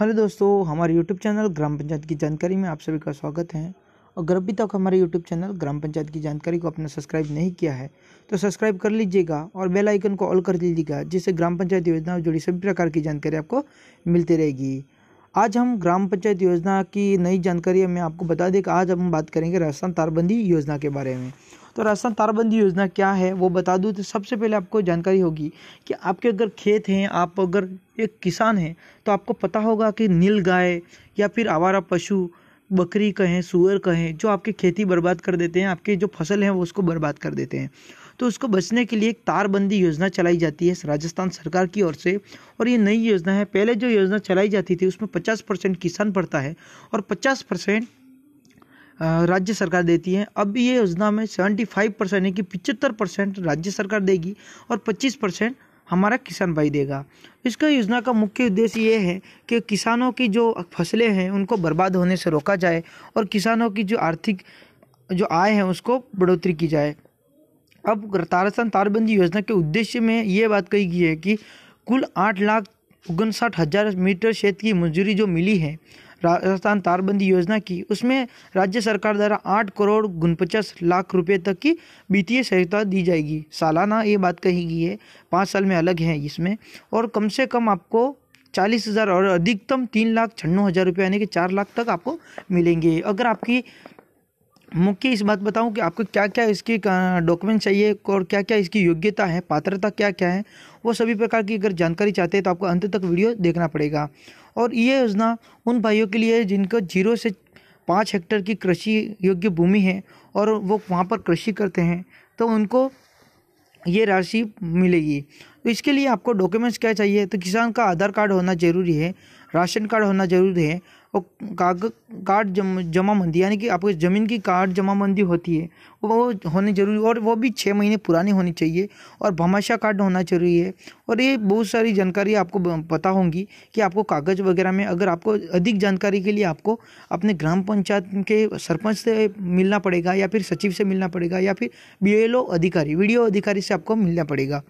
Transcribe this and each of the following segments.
hello दोस्तों हमारे YouTube channel ग्राम पंचायत की जानकारी में आप सभी का स्वागत है और अगर अभी तक हमारे यूट्यूब चैनल ग्राम पंचायत की जानकारी को आपने सब्सक्राइब नहीं किया है तो सब्सक्राइब कर लीजिएगा और बेल आइकन को ऑल कर दीजिएगा जिससे ग्राम पंचायत योजना जुड़ी सभी प्रकार की जानकारी आपको मिलती रहेगी आज हम ग्राम पंचायत योजना की नई जानकारी हमें आपको बता दें कि आज हम बात करेंगे राजस्थान तारबंदी योजना के बारे में तो राजस्थान तारबंदी योजना क्या है वो बता दूँ तो सबसे पहले आपको जानकारी होगी कि आपके अगर खेत हैं आप अगर एक किसान हैं तो आपको पता होगा कि नील गाय या फिर आवारा पशु बकरी कहें सुअर कहें जो आपकी खेती बर्बाद कर देते हैं आपके जो फसल हैं वो उसको बर्बाद कर देते हैं तो उसको बचने के लिए एक तारबंदी योजना चलाई जाती है राजस्थान सरकार की ओर से और ये नई योजना है पहले जो योजना चलाई जाती थी उसमें पचास परसेंट किसान पड़ता है और पचास परसेंट राज्य सरकार देती है अब ये योजना में सेवेंटी फाइव परसेंट यानी कि पिचहत्तर परसेंट राज्य सरकार देगी और पच्चीस परसेंट हमारा किसान भाई देगा इसका योजना का मुख्य उद्देश्य ये है कि किसानों की जो फसलें हैं उनको बर्बाद होने से रोका जाए और किसानों की जो आर्थिक जो आय है उसको बढ़ोतरी की जाए अब तारस्थान तारबंदी योजना के उद्देश्य में ये बात कही गई है कि कुल आठ लाख उनसठ हज़ार मीटर क्षेत्र की मंजूरी जो मिली है राजस्थान तारबंदी योजना की उसमें राज्य सरकार द्वारा आठ करोड़ उनपचास लाख रुपए तक की वित्तीय सहायता दी जाएगी सालाना ये बात कही गई है पाँच साल में अलग है इसमें और कम से कम आपको चालीस हज़ार और अधिकतम तीन लाख छन्नू हज़ार रुपये यानी कि चार लाख तक आपको मिलेंगे अगर आपकी मुख्य इस बात बताऊं कि आपको क्या क्या इसकी डॉक्यूमेंट चाहिए और क्या क्या इसकी योग्यता है पात्रता क्या क्या है वो सभी प्रकार की अगर जानकारी चाहते हैं तो आपको अंत तक वीडियो देखना पड़ेगा और ये योजना उन भाइयों के लिए है जिनको जीरो से पाँच हेक्टेयर की कृषि योग्य भूमि है और वो वहाँ पर कृषि करते हैं तो उनको ये राशि मिलेगी तो इसके लिए आपको डॉक्यूमेंट्स क्या चाहिए तो किसान का आधार कार्ड होना जरूरी है राशन कार्ड होना जरूरी है और कागज कार्ड जम जमा बंदी यानी कि आपको ज़मीन की कार्ड जमा बंदी होती है वो होनी जरूरी और वो भी छः महीने पुरानी होनी चाहिए और भमाशा कार्ड होना जरूरी है और ये बहुत सारी जानकारी आपको पता होंगी कि आपको कागज़ वगैरह में अगर आपको अधिक जानकारी के लिए आपको अपने ग्राम पंचायत के सरपंच से मिलना पड़ेगा या फिर सचिव से मिलना पड़ेगा या फिर बी अधिकारी वीडियो अधिकारी से आपको मिलना पड़ेगा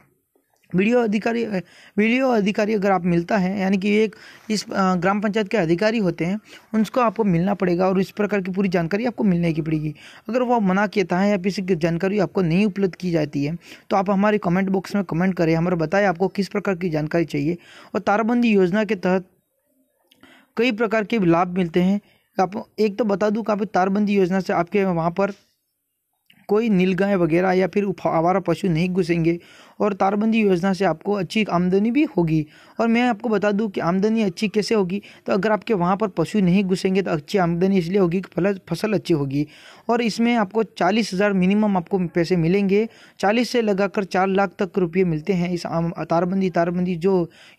वीडियो अधिकारी वीडियो अधिकारी अगर आप मिलता है यानी कि एक इस ग्राम पंचायत के अधिकारी होते हैं उनको आपको मिलना पड़ेगा और इस प्रकार की पूरी जानकारी आपको मिलने की पड़ेगी अगर वो मना किया है या किसी की जानकारी आपको नहीं उपलब्ध की जाती है तो आप हमारे कमेंट बॉक्स में कमेंट करें हमारा बताएं आपको किस प्रकार की जानकारी चाहिए और ताराबंदी योजना के तहत कई प्रकार के लाभ मिलते हैं आप एक तो बता दूँ कि आप तारबंदी योजना से आपके वहाँ पर कोई नीलगाय वगैरह या फिर आवारा पशु नहीं घुसेंगे और तारबंदी योजना से आपको अच्छी आमदनी भी होगी और मैं आपको बता दूं कि आमदनी अच्छी कैसे होगी तो अगर आपके वहाँ पर पशु नहीं घुसेंगे तो अच्छी आमदनी इसलिए होगी कि फसल अच्छी होगी और इसमें आपको चालीस हज़ार मिनिमम आपको पैसे मिलेंगे चालीस से लगाकर चार लाख तक रुपये मिलते हैं इस तारबंदी तारबंदी जो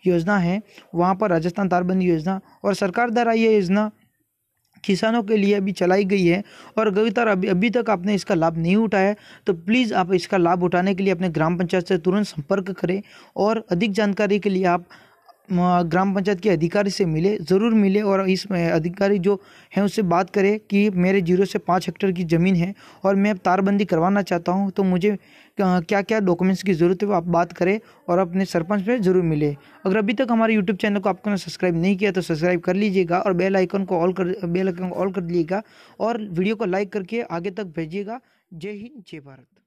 योजना है वहाँ पर राजस्थान तारबंदी योजना और सरकार द्वारा ये योजना किसानों के लिए अभी चलाई गई है और अगर अभी अभी तक आपने इसका लाभ नहीं उठाया तो प्लीज़ आप इसका लाभ उठाने के लिए अपने ग्राम पंचायत से तुरंत संपर्क करें और अधिक जानकारी के लिए आप ग्राम पंचायत के अधिकारी से मिले ज़रूर मिले और इस अधिकारी जो हैं उससे बात करें कि मेरे जीरो से पाँच हेक्टेयर की ज़मीन है और मैं तारबंदी करवाना चाहता हूँ तो मुझे क्या क्या डॉक्यूमेंट्स की ज़रूरत है वो आप बात करें और अपने सरपंच में ज़रूर मिले अगर अभी तक हमारे यूट्यूब चैनल को आपने सब्सक्राइब नहीं किया तो सब्सक्राइब कर लीजिएगा और बेल आइकन को ऑल कर बेल आइकन को ऑल कर दीजिएगा और वीडियो को लाइक करके आगे तक भेजिएगा जय हिंद जय भारत